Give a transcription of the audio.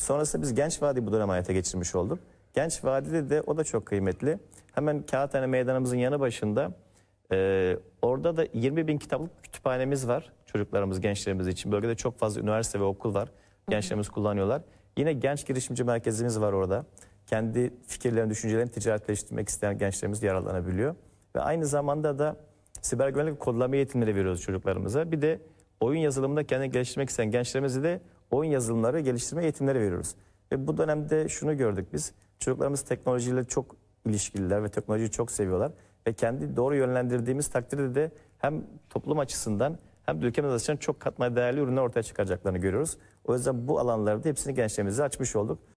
Sonrasında biz Genç Vadi bu dönem hayata geçirmiş olduk. Genç Vadide de o da çok kıymetli. Hemen Kağıthane Meydanımızın yanı başında e, orada da 20 bin kitaplık kütüphanemiz var çocuklarımız, gençlerimiz için. Bölgede çok fazla üniversite ve okul var. Gençlerimiz kullanıyorlar. Yine genç girişimci merkezimiz var orada. Kendi fikirlerini, düşüncelerini ticaretleştirmek isteyen gençlerimiz yararlanabiliyor. Ve aynı zamanda da siber güvenlik kodlama eğitimleri veriyoruz çocuklarımıza. Bir de oyun yazılımında kendini geliştirmek isteyen gençlerimizi de oyun yazılımları geliştirme eğitimleri veriyoruz. Ve bu dönemde şunu gördük biz. Çocuklarımız teknolojiyle çok ilişkililer ve teknolojiyi çok seviyorlar. Ve kendi doğru yönlendirdiğimiz takdirde de hem toplum açısından hem de ülkemiz açısından çok katma değerli ürünler ortaya çıkaracaklarını görüyoruz. O yüzden bu alanlarda hepsini gençlerimize açmış olduk.